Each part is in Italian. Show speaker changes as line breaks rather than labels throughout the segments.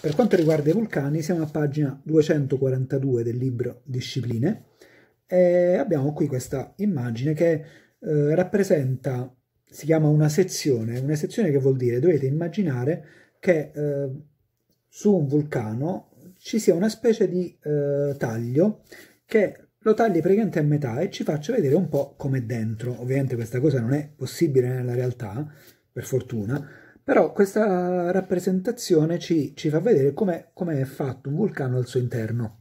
Per quanto riguarda i vulcani, siamo a pagina 242 del libro Discipline e abbiamo qui questa immagine che eh, rappresenta, si chiama una sezione, una sezione che vuol dire dovete immaginare che eh, su un vulcano ci sia una specie di eh, taglio che lo tagli praticamente a metà e ci faccia vedere un po' com'è dentro. Ovviamente questa cosa non è possibile nella realtà, per fortuna, però questa rappresentazione ci, ci fa vedere come com è fatto un vulcano al suo interno.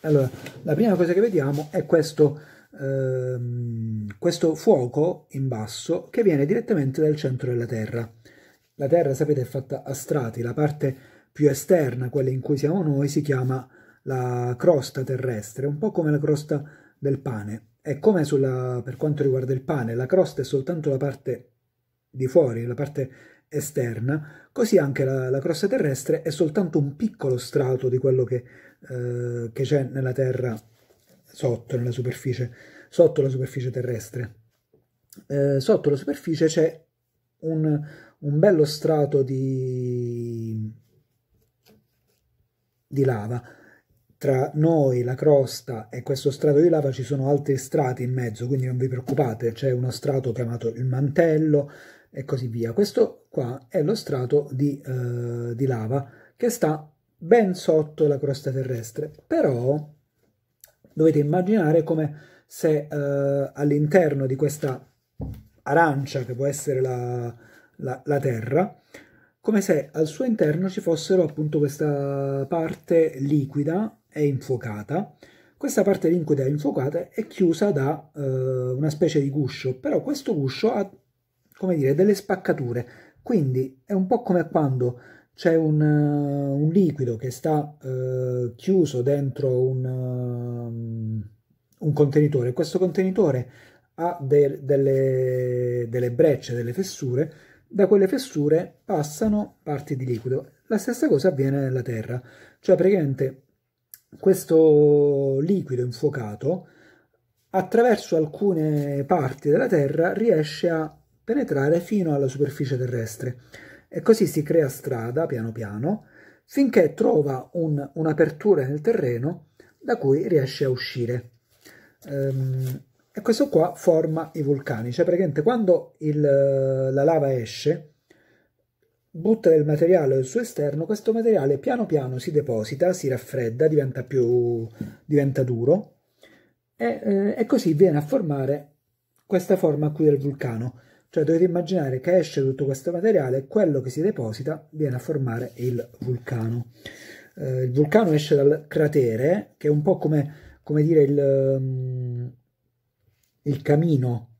Allora, la prima cosa che vediamo è questo, ehm, questo fuoco in basso che viene direttamente dal centro della Terra. La Terra, sapete, è fatta a strati, la parte più esterna, quella in cui siamo noi, si chiama la crosta terrestre, un po' come la crosta del pane. E come sulla, per quanto riguarda il pane, la crosta è soltanto la parte di fuori, la parte esterna, così anche la, la, crosta terrestre è soltanto un piccolo strato di quello che, eh, che c'è nella Terra sotto, nella superficie, sotto la superficie terrestre. Eh, sotto la superficie c'è un, un bello strato di, di lava. Tra noi, la crosta e questo strato di lava ci sono altri strati in mezzo, quindi non vi preoccupate, c'è uno strato chiamato il mantello, e così via. Questo qua è lo strato di, eh, di lava che sta ben sotto la crosta terrestre, però dovete immaginare come se eh, all'interno di questa arancia che può essere la, la, la, terra, come se al suo interno ci fossero appunto questa parte liquida e infuocata. Questa parte liquida e infuocata è chiusa da eh, una specie di guscio, però questo guscio ha come dire, delle spaccature. Quindi è un po' come quando c'è un, eh, un liquido che sta eh, chiuso dentro un, um, un, contenitore. Questo contenitore ha de delle, delle brecce, delle fessure. Da quelle fessure passano parti di liquido. La stessa cosa avviene nella Terra. Cioè praticamente questo liquido infuocato attraverso alcune parti della Terra riesce a penetrare fino alla superficie terrestre e così si crea strada piano piano finché trova un, un'apertura nel terreno da cui riesce a uscire. Ehm, e questo qua forma i vulcani, cioè praticamente quando il, la lava esce, butta del materiale al suo esterno, questo materiale piano piano si deposita, si raffredda, diventa più diventa duro e, eh, e così viene a formare questa forma qui del vulcano. Cioè dovete immaginare che esce tutto questo materiale e quello che si deposita viene a formare il vulcano. Eh, il vulcano esce dal cratere, che è un po' come, come dire il, ehm, il camino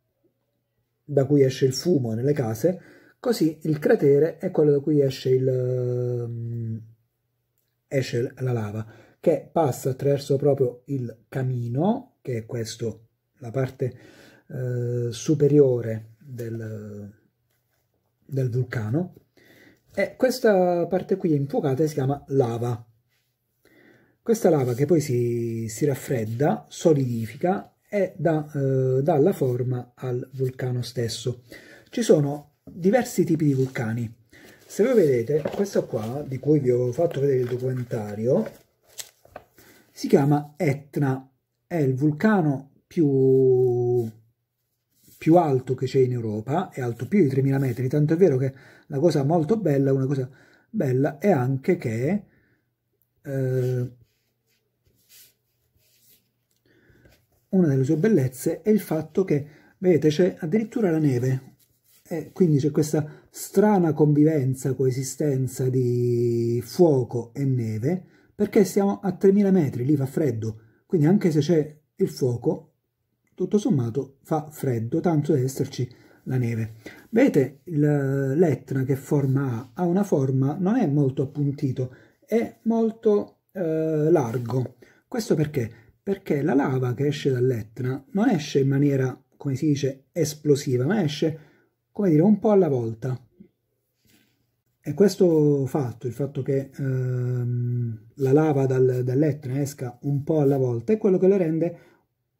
da cui esce il fumo nelle case, così il cratere è quello da cui esce, il, ehm, esce la lava, che passa attraverso proprio il camino, che è questa, la parte eh, superiore del, del vulcano e questa parte qui infuocata si chiama lava. Questa lava che poi si, si raffredda, solidifica e dà, eh, dà la forma al vulcano stesso. Ci sono diversi tipi di vulcani. Se voi vedete, questo qua, di cui vi ho fatto vedere il documentario, si chiama Etna. È il vulcano più più alto che c'è in Europa, è alto più di 3000 metri, tanto è vero che la cosa molto bella, una cosa bella è anche che eh, una delle sue bellezze è il fatto che, vedete, c'è addirittura la neve, e quindi c'è questa strana convivenza, coesistenza di fuoco e neve, perché siamo a 3000 metri, lì fa freddo, quindi anche se c'è il fuoco tutto sommato fa freddo, tanto deve esserci la neve. Vedete l'Etna che forma ha? Ha una forma, non è molto appuntito, è molto eh, largo. Questo perché? Perché la lava che esce dall'Etna non esce in maniera, come si dice, esplosiva, ma esce, come dire, un po' alla volta. E questo fatto, il fatto che ehm, la lava dal, dall'Etna esca un po' alla volta, è quello che lo rende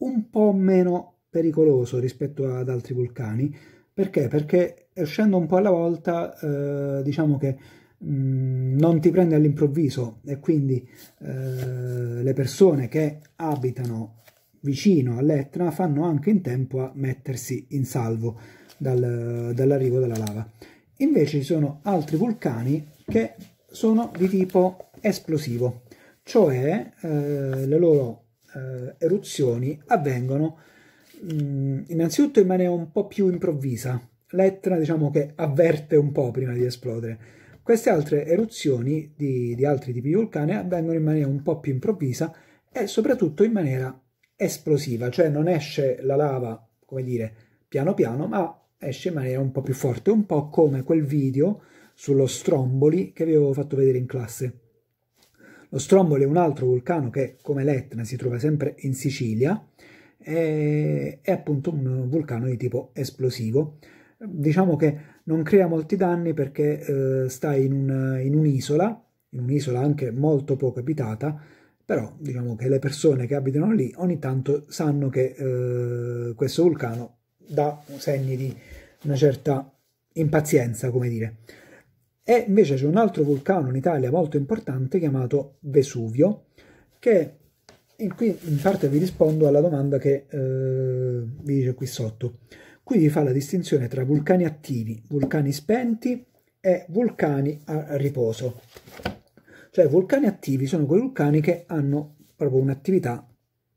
un po' meno pericoloso rispetto ad altri vulcani. Perché? Perché eh, uscendo un po' alla volta, eh, diciamo che mm, non ti prende all'improvviso e quindi eh, le persone che abitano vicino all'Etna fanno anche in tempo a mettersi in salvo dal, dall'arrivo della lava. Invece ci sono altri vulcani che sono di tipo esplosivo, cioè eh, le loro eh, eruzioni avvengono mh, mm, innanzitutto in maniera un po' più improvvisa. L'Etna diciamo che avverte un po' prima di esplodere. Queste altre eruzioni di, di altri tipi di vulcani avvengono in maniera un po' più improvvisa e soprattutto in maniera esplosiva, cioè non esce la lava, come dire, piano piano, ma esce in maniera un po' più forte, un po' come quel video sullo stromboli che vi avevo fatto vedere in classe. Lo Stromboli è un altro vulcano che, come l'Etna, si trova sempre in Sicilia, è, è appunto un vulcano di tipo esplosivo. Diciamo che non crea molti danni perché eh, sta in, un, in un'isola, in un'isola anche molto poco abitata, però diciamo che le persone che abitano lì ogni tanto sanno che eh, questo vulcano dà segni di una certa impazienza, come dire. E invece c'è un altro vulcano in Italia molto importante chiamato Vesuvio, che in, qui in parte vi rispondo alla domanda che eh, vi dice qui sotto. Qui vi fa la distinzione tra vulcani attivi, vulcani spenti e vulcani a riposo. Cioè vulcani attivi sono quei vulcani che hanno proprio un'attività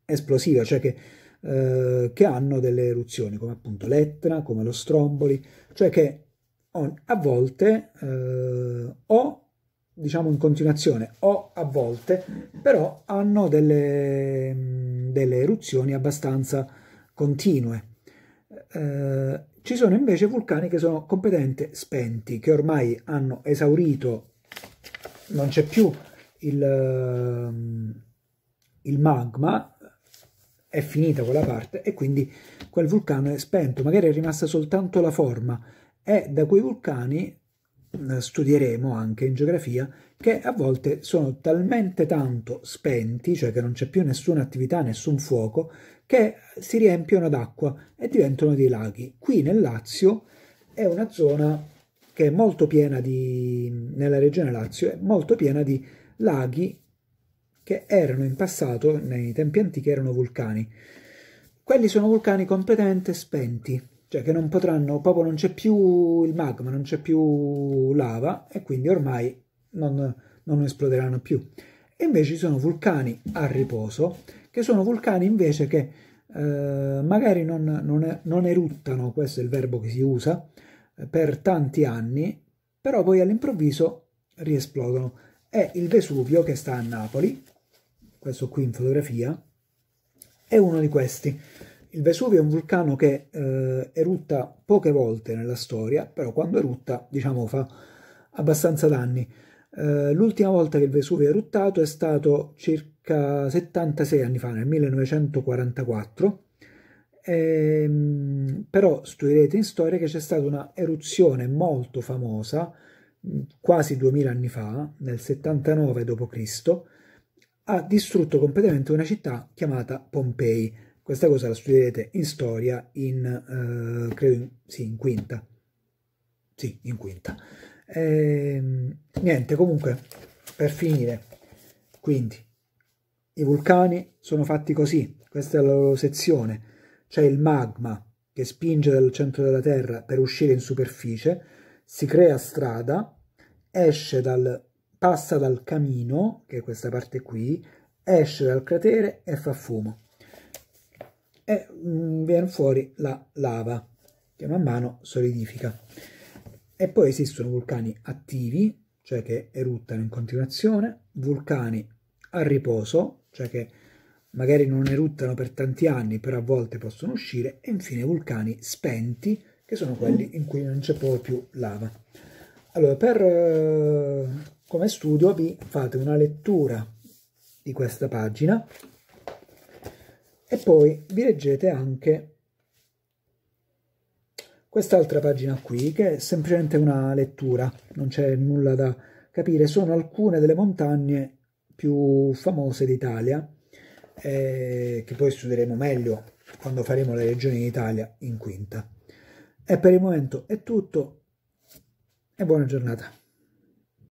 esplosiva, cioè che, eh, che hanno delle eruzioni come appunto l'Etna, come lo Stromboli, cioè che a volte eh, o diciamo in continuazione o a volte però hanno delle, delle eruzioni abbastanza continue. Eh, ci sono invece vulcani che sono completamente spenti, che ormai hanno esaurito, non c'è più il, il magma, è finita quella parte e quindi quel vulcano è spento, magari è rimasta soltanto la forma, è da quei vulcani, studieremo anche in geografia, che a volte sono talmente tanto spenti, cioè che non c'è più nessuna attività, nessun fuoco, che si riempiono d'acqua e diventano dei laghi. Qui nel Lazio è una zona che è molto piena di, nella regione Lazio, è molto piena di laghi che erano in passato, nei tempi antichi, erano vulcani. Quelli sono vulcani completamente spenti, cioè che non potranno, proprio non c'è più il magma, non c'è più lava e quindi ormai non, non esploderanno più. E invece ci sono vulcani a riposo, che sono vulcani invece che eh, magari non, non, non, eruttano, questo è il verbo che si usa, per tanti anni, però poi all'improvviso riesplodono. È il Vesuvio che sta a Napoli, questo qui in fotografia, è uno di questi. Il Vesuvio è un vulcano che eh, erutta poche volte nella storia, però quando erutta, diciamo, fa abbastanza danni. Eh, l'ultima volta che il Vesuvio è eruttato è stato circa 76 anni fa, nel 1944. Ehm, però studierete in storia che c'è stata una eruzione molto famosa mm, quasi 2000 anni fa, nel 79 d.C., ha distrutto completamente una città chiamata Pompei. Questa cosa la studierete in storia in, eh, credo in, sì, in quinta. Sì, in quinta. E, ehm, niente, comunque, per finire, quindi, i vulcani sono fatti così, questa è la loro sezione. C'è il magma che spinge dal centro della Terra per uscire in superficie, si crea strada, esce dal, passa dal camino, che è questa parte qui, esce dal cratere e fa fumo e mh, mm, viene fuori la lava che man mano solidifica. E poi esistono vulcani attivi, cioè che eruttano in continuazione, vulcani a riposo, cioè che magari non eruttano per tanti anni, però a volte possono uscire, e infine vulcani spenti, che sono quelli in cui non c'è proprio più lava. Allora, per, eh, come studio vi fate una lettura di questa pagina e poi vi leggete anche quest'altra pagina qui, che è semplicemente una lettura, non c'è nulla da capire, sono alcune delle montagne più famose d'Italia, eh, che poi studieremo meglio quando faremo le regioni d'Italia in quinta. E per il momento è tutto e buona giornata.